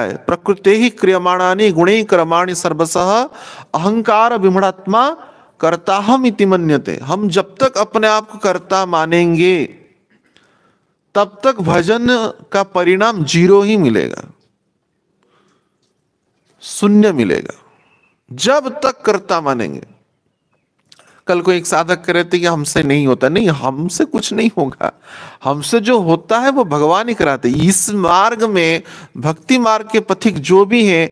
है प्रकृति ही क्रियमाणानी गुणे क्रमाणी सर्वश अहंकार विमणात्मा करता हम इति मन्यते हम जब तक अपने आप को करता मानेंगे तब तक भजन का परिणाम जीरो ही मिलेगा शून्य मिलेगा जब तक करता मानेंगे कल को एक साधक करे थे कि हमसे नहीं होता नहीं हमसे कुछ नहीं होगा हमसे जो होता है वो भगवान ही कराते इस मार्ग में भक्ति मार्ग के पथिक जो भी है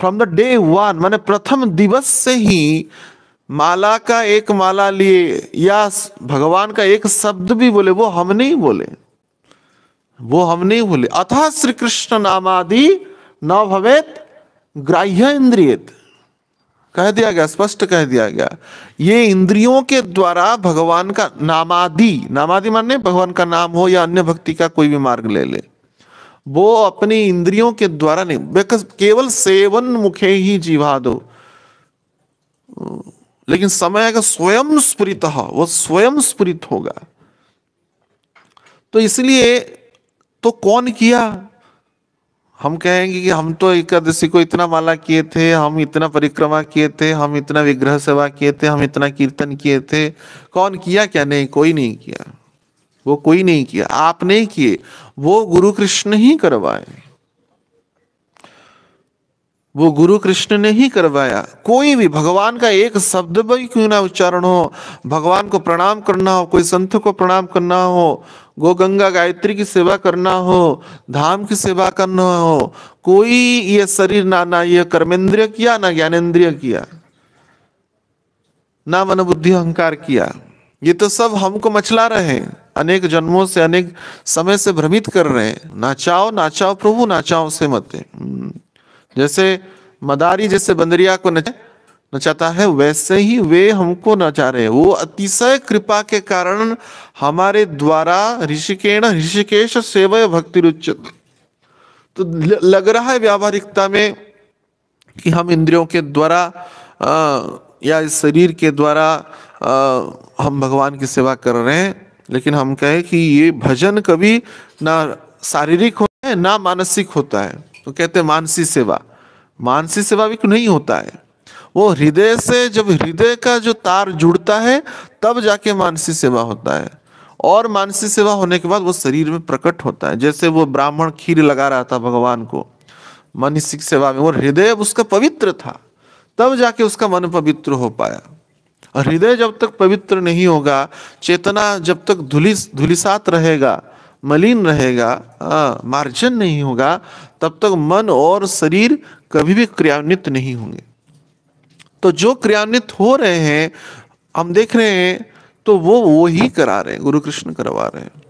फ्रॉम द डे वन मैंने प्रथम दिवस से ही माला का एक माला लिए या भगवान का एक शब्द भी बोले वो हम नहीं बोले वो हम नहीं बोले अथा श्री कृष्ण नामादि न भवेत ग्राह्य इंद्रियत कह दिया गया स्पष्ट कह दिया गया ये इंद्रियों के द्वारा भगवान का नामादि नामादि माने भगवान का नाम हो या अन्य भक्ति का कोई भी मार्ग ले ले वो अपनी इंद्रियों के द्वारा नहीं केवल सेवन मुखे ही जीवा दो लेकिन समय का स्वयं स्फुरित वो स्वयं स्फुरित होगा तो इसलिए तो कौन किया हम कहेंगे कि हम तो एकादशी को इतना माला किए थे हम इतना परिक्रमा किए थे हम इतना विग्रह सेवा किए थे हम इतना कीर्तन किए थे कौन किया क्या नहीं कोई नहीं किया वो कोई नहीं किया आप नहीं किए वो गुरु कृष्ण ही करवाए वो गुरु कृष्ण ने ही करवाया कोई भी भगवान का एक शब्द भी क्यों ना उच्चारण हो भगवान को प्रणाम करना हो कोई संत को प्रणाम करना हो गो गंगा गायत्री की सेवा करना हो धाम की सेवा करना हो कोई ये शरीर ना ना ये कर्मेंद्रिय किया ना ज्ञानेन्द्रिय किया ना बुद्धि अहंकार किया ये तो सब हमको मचला रहे हैं अनेक जन्मों से अनेक समय से भ्रमित कर रहे हैं नाचाओ नाचाओ प्रभु नाचाओ से मत हम्म। जैसे मदारी जैसे बंदरिया को नचा नचाता है वैसे ही वे हमको नचा रहे हैं वो अतिशय कृपा के कारण हमारे द्वारा ऋषिकेण ऋषिकेश सेवय भक्ति रुच तो लग रहा है व्यावहारिकता में कि हम इंद्रियों के द्वारा या इस शरीर के द्वारा हम भगवान की सेवा कर रहे हैं लेकिन हम कहें कि ये भजन कभी ना शारीरिक होता है ना मानसिक होता है तो कहते हैं मानसी सेवा मानसिक सेवा भी नहीं होता है वो हृदय से जब हृदय का जो तार जुड़ता है तब जाके मानसिक सेवा होता है और मानसिक सेवा होने के बाद वो शरीर में प्रकट होता है जैसे वो ब्राह्मण खीर लगा रहा था भगवान को मानसिक सेवा में वो हृदय उसका पवित्र था तब जाके उसका मन पवित्र हो पाया हृदय जब तक पवित्र नहीं होगा चेतना जब तक धुलिस धुलिसात रहेगा मलिन रहेगा हाँ, मार्जन नहीं होगा तब तक मन और शरीर कभी भी क्रियान्वित नहीं होंगे तो जो क्रियान्वित हो रहे हैं हम देख रहे हैं तो वो वो ही करा रहे हैं गुरु कृष्ण करवा रहे हैं